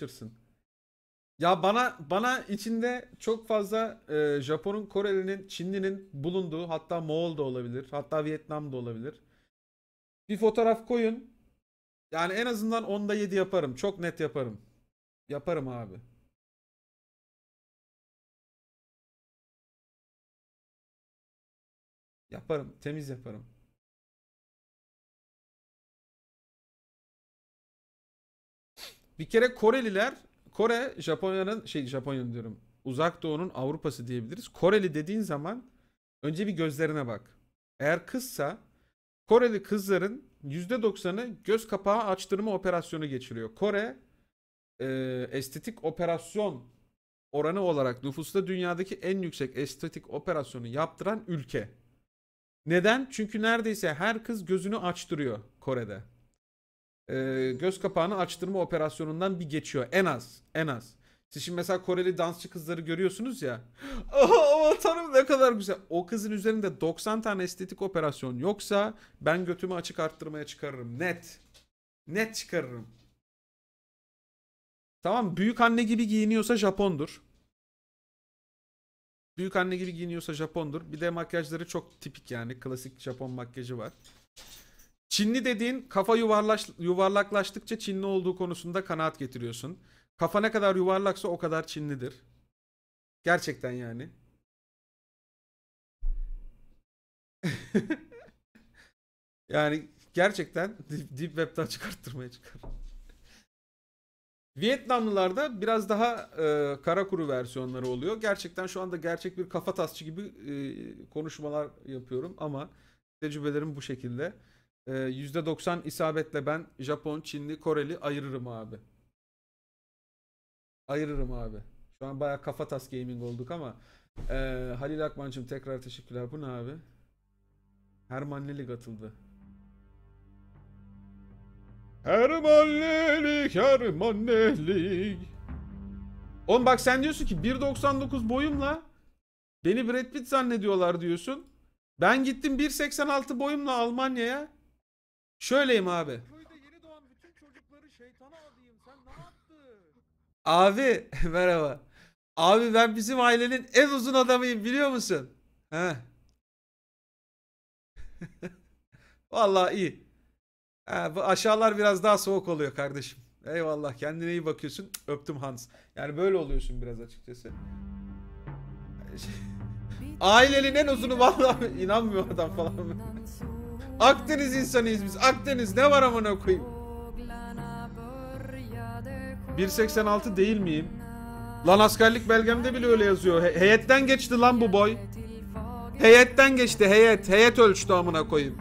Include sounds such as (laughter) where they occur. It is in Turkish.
sıçırsın. Ya bana bana içinde çok fazla e, Japon'un, Koreli'nin, Çinli'nin bulunduğu hatta Moğol da olabilir. Hatta Vietnam da olabilir. Bir fotoğraf koyun. Yani en azından onda 7 yaparım. Çok net yaparım. Yaparım abi. Yaparım. Temiz yaparım. Bir kere Koreliler, Kore Japonya'nın şey Japonya diyorum. Uzak Doğu'nun Avrupa'sı diyebiliriz. Koreli dediğin zaman önce bir gözlerine bak. Eğer kızsa Koreli kızların %90'ı göz kapağı açtırma operasyonu geçiriyor. Kore e, estetik operasyon oranı olarak nüfusta dünyadaki en yüksek estetik operasyonu yaptıran ülke. Neden? Çünkü neredeyse her kız gözünü açtırıyor Kore'de e, göz kapağını açtırma operasyonundan bir geçiyor. En az. En az. Siz şimdi mesela Koreli dansçı kızları görüyorsunuz ya. (laughs) Oh, aman tanrım ne kadar güzel. O kızın üzerinde 90 tane estetik operasyon yoksa ben götümü açık arttırmaya çıkarırım. Net. Net çıkarırım. Tamam büyük anne gibi giyiniyorsa Japondur. Büyük anne gibi giyiniyorsa Japondur. Bir de makyajları çok tipik yani. Klasik Japon makyajı var. Çinli dediğin kafa yuvarlaş, yuvarlaklaştıkça Çinli olduğu konusunda kanaat getiriyorsun. Kafa ne kadar yuvarlaksa o kadar Çinlidir. Gerçekten yani. (laughs) yani gerçekten Deep, deep Web'den çıkarttırmaya çıkar. Vietnamlılarda biraz daha e, kara kuru versiyonları oluyor. Gerçekten şu anda gerçek bir kafa tasçı gibi e, konuşmalar yapıyorum ama tecrübelerim bu şekilde. Ee, %90 isabetle ben Japon, Çinli, Koreli ayırırım abi. Ayırırım abi. Şu an baya kafatas gaming olduk ama ee, Halil Akman'cığım tekrar teşekkürler. Bu ne abi? Herman Lilik atıldı. Herman Lilik, Herman Lilik. Oğlum bak sen diyorsun ki 1.99 boyumla beni Brad Pitt zannediyorlar diyorsun. Ben gittim 1.86 boyumla Almanya'ya. Şöyleyim abi. Abi (laughs) merhaba. Abi ben bizim ailenin en uzun adamıyım biliyor musun? He. (laughs) Vallahi iyi. Ha, bu aşağılar biraz daha soğuk oluyor kardeşim. Eyvallah kendine iyi bakıyorsun. Öptüm Hans. Yani böyle oluyorsun biraz açıkçası. (laughs) Ailenin en uzunu vallahi inanmıyor adam falan. Akdeniz insanıyız biz. Akdeniz ne var amına koyayım? 1.86 değil miyim? Lan askerlik belgemde bile öyle yazıyor. He heyetten geçti lan bu boy. Heyetten geçti heyet. Heyet ölçtü amına koyayım.